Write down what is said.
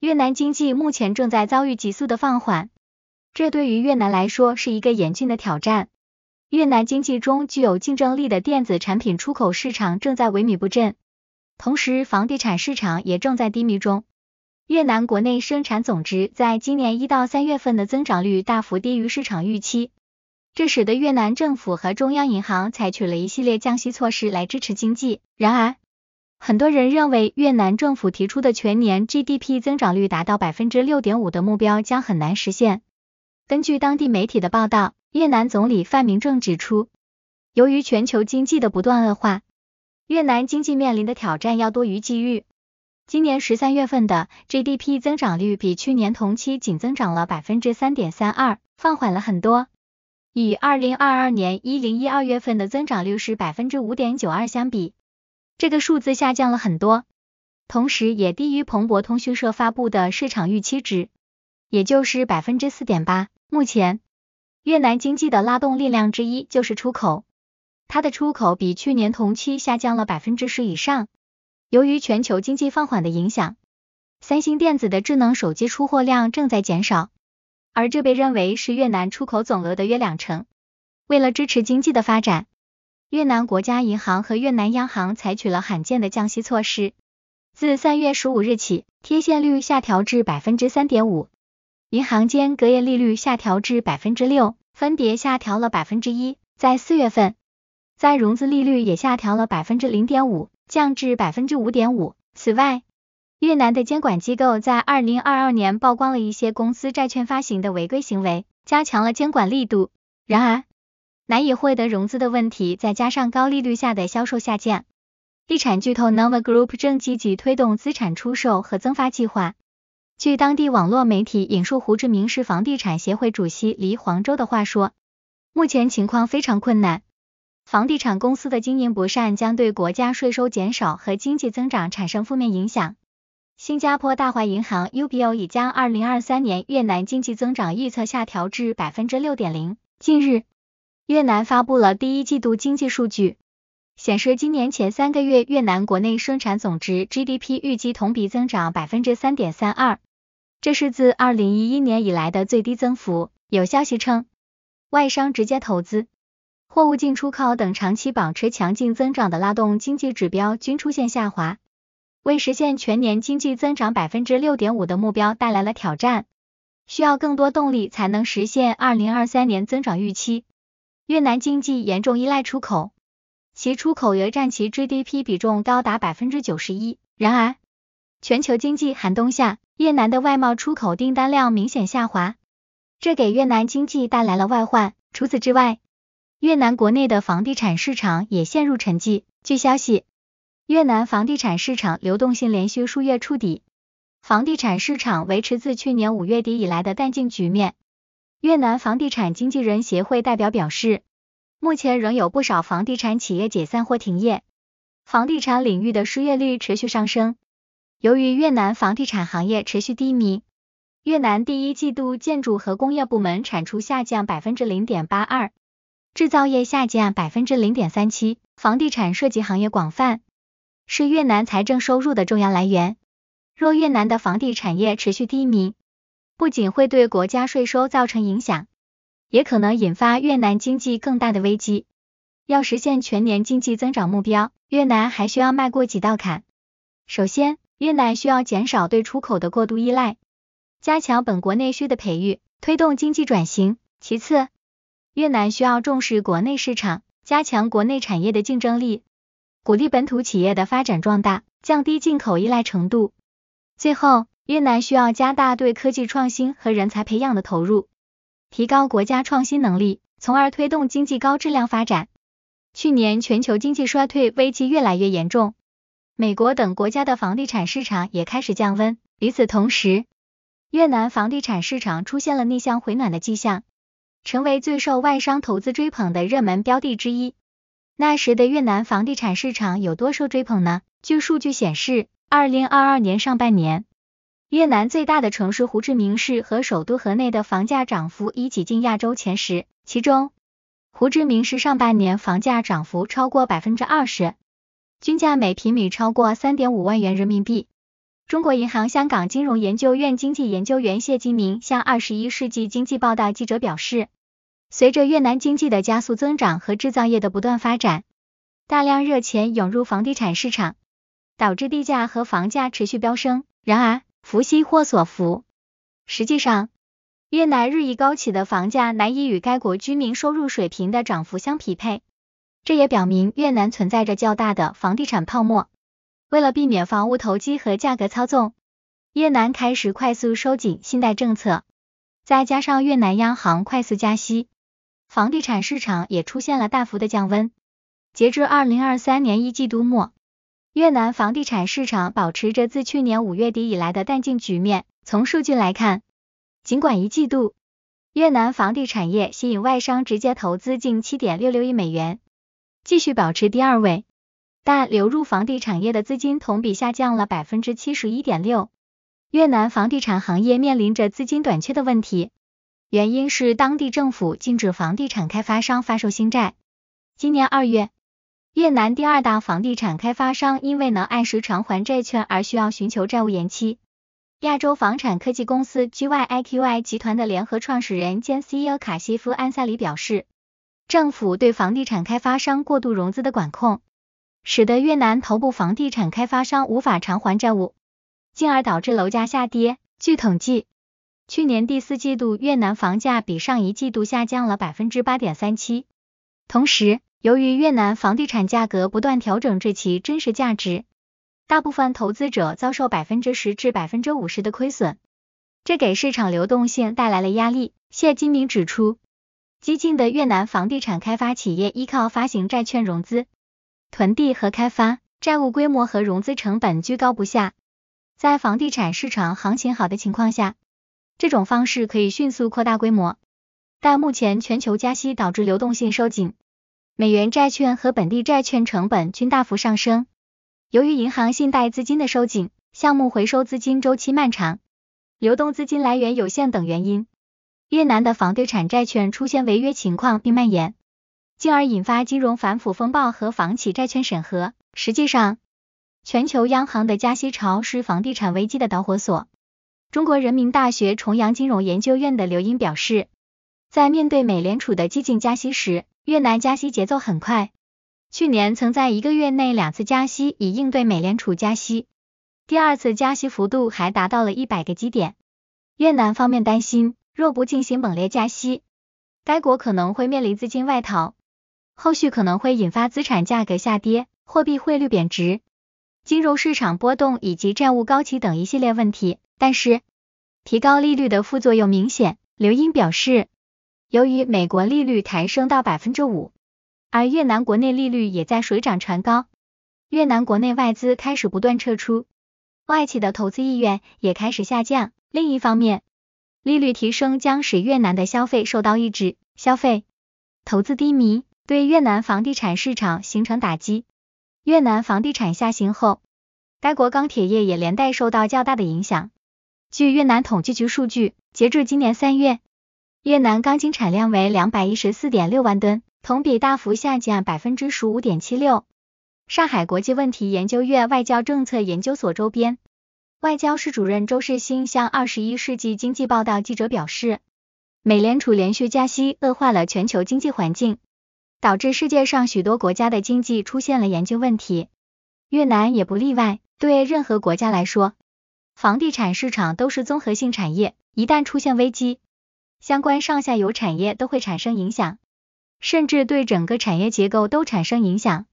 越南经济目前正在遭遇急速的放缓，这对于越南来说是一个严峻的挑战。越南经济中具有竞争力的电子产品出口市场正在萎靡不振，同时房地产市场也正在低迷中。越南国内生产总值在今年一到三月份的增长率大幅低于市场预期，这使得越南政府和中央银行采取了一系列降息措施来支持经济。然而，很多人认为，越南政府提出的全年 GDP 增长率达到百分之六点五的目标将很难实现。根据当地媒体的报道，越南总理范明正指出，由于全球经济的不断恶化，越南经济面临的挑战要多于机遇。今年十三月份的 GDP 增长率比去年同期仅增长了百分之三点三二，放缓了很多。与二零二二年一零一二月份的增长率是百分之五点九二相比。这个数字下降了很多，同时也低于彭博通讯社发布的市场预期值，也就是百分之四点八。目前，越南经济的拉动力量之一就是出口，它的出口比去年同期下降了百分之十以上。由于全球经济放缓的影响，三星电子的智能手机出货量正在减少，而这被认为是越南出口总额的约两成。为了支持经济的发展。越南国家银行和越南央行采取了罕见的降息措施，自三月十五日起，贴现率下调至百分之三点五，银行间隔夜利率下调至百分之六，分别下调了百分之一。在四月份，在融资利率也下调了百分之零点五，降至百分之五点五。此外，越南的监管机构在二零二二年曝光了一些公司债券发行的违规行为，加强了监管力度。然而，难以获得融资的问题，再加上高利率下的销售下降，地产巨头 Nova Group 正积极推动资产出售和增发计划。据当地网络媒体引述胡志明市房地产协会主席黎黄洲的话说，目前情况非常困难。房地产公司的经营不善将对国家税收减少和经济增长产生负面影响。新加坡大华银行 u b o 已将2023年越南经济增长预测下调至百分之六点零。近日。越南发布了第一季度经济数据，显示今年前三个月越南国内生产总值 GDP 预计同比增长百分之三点三二，这是自二零一一年以来的最低增幅。有消息称，外商直接投资、货物进出口等长期保持强劲增长的拉动经济指标均出现下滑，为实现全年经济增长百分之六点五的目标带来了挑战，需要更多动力才能实现二零二三年增长预期。越南经济严重依赖出口，其出口额占其 GDP 比重高达百分之九十一。然而，全球经济寒冬下，越南的外贸出口订单量明显下滑，这给越南经济带来了外患。除此之外，越南国内的房地产市场也陷入沉寂。据消息，越南房地产市场流动性连续数月触底，房地产市场维持自去年五月底以来的淡静局面。越南房地产经纪人协会代表表示，目前仍有不少房地产企业解散或停业，房地产领域的失业率持续上升。由于越南房地产行业持续低迷，越南第一季度建筑和工业部门产出下降百分之零点八二，制造业下降百分之零点三七。房地产涉及行业广泛，是越南财政收入的重要来源。若越南的房地产业持续低迷，不仅会对国家税收造成影响，也可能引发越南经济更大的危机。要实现全年经济增长目标，越南还需要迈过几道坎。首先，越南需要减少对出口的过度依赖，加强本国内需的培育，推动经济转型。其次，越南需要重视国内市场，加强国内产业的竞争力，鼓励本土企业的发展壮大，降低进口依赖程度。最后，越南需要加大对科技创新和人才培养的投入，提高国家创新能力，从而推动经济高质量发展。去年全球经济衰退危机越来越严重，美国等国家的房地产市场也开始降温。与此同时，越南房地产市场出现了逆向回暖的迹象，成为最受外商投资追捧的热门标的之一。那时的越南房地产市场有多受追捧呢？据数据显示，二零二二年上半年。越南最大的城市胡志明市和首都河内的房价涨幅已挤进亚洲前十，其中胡志明市上半年房价涨幅超过百分之二十，均价每平米超过三点五万元人民币。中国银行香港金融研究院经济研究员谢金明向《二十一世纪经济报道》记者表示，随着越南经济的加速增长和制造业的不断发展，大量热钱涌入房地产市场，导致地价和房价持续飙升。然而，福兮祸所伏。实际上，越南日益高企的房价难以与该国居民收入水平的涨幅相匹配，这也表明越南存在着较大的房地产泡沫。为了避免房屋投机和价格操纵，越南开始快速收紧信贷政策，再加上越南央行快速加息，房地产市场也出现了大幅的降温。截至二零二三年一季度末。越南房地产市场保持着自去年五月底以来的淡静局面。从数据来看，尽管一季度越南房地产业吸引外商直接投资近七点六六亿美元，继续保持第二位，但流入房地产业的资金同比下降了百分之七十一点六。越南房地产行业面临着资金短缺的问题，原因是当地政府禁止房地产开发商发售新债。今年二月。越南第二大房地产开发商因为能按时偿还债券而需要寻求债务延期。亚洲房产科技公司 g y i q i 集团的联合创始人兼 CEO 卡西夫安萨里表示，政府对房地产开发商过度融资的管控，使得越南头部房地产开发商无法偿还债务，进而导致楼价下跌。据统计，去年第四季度越南房价比上一季度下降了百分之八点三七，同时。由于越南房地产价格不断调整至其真实价值，大部分投资者遭受百分之十至百分之五十的亏损，这给市场流动性带来了压力。谢金明指出，激进的越南房地产开发企业依靠发行债券融资、囤地和开发，债务规模和融资成本居高不下。在房地产市场行情好的情况下，这种方式可以迅速扩大规模，但目前全球加息导致流动性收紧。美元债券和本地债券成本均大幅上升，由于银行信贷资金的收紧、项目回收资金周期漫长、流动资金来源有限等原因，越南的房地产债券出现违约情况并蔓延，进而引发金融反腐风暴和房企债券审核。实际上，全球央行的加息潮是房地产危机的导火索。中国人民大学重阳金融研究院的刘英表示，在面对美联储的激进加息时，越南加息节奏很快，去年曾在一个月内两次加息，以应对美联储加息。第二次加息幅度还达到了一百个基点。越南方面担心，若不进行猛烈加息，该国可能会面临资金外逃，后续可能会引发资产价格下跌、货币汇率贬值、金融市场波动以及债务高企等一系列问题。但是，提高利率的副作用明显，刘英表示。由于美国利率抬升到百分之五，而越南国内利率也在水涨船高，越南国内外资开始不断撤出，外企的投资意愿也开始下降。另一方面，利率提升将使越南的消费受到抑制，消费、投资低迷对越南房地产市场形成打击。越南房地产下行后，该国钢铁业也连带受到较大的影响。据越南统计局数据，截至今年三月。越南钢筋产量为两百一十四点六万吨，同比大幅下降百分之十五点七六。上海国际问题研究院外交政策研究所周边外交室主任周世新向《二十一世纪经济报道》记者表示，美联储连续加息恶化了全球经济环境，导致世界上许多国家的经济出现了严峻问题，越南也不例外。对任何国家来说，房地产市场都是综合性产业，一旦出现危机。相关上下游产业都会产生影响，甚至对整个产业结构都产生影响。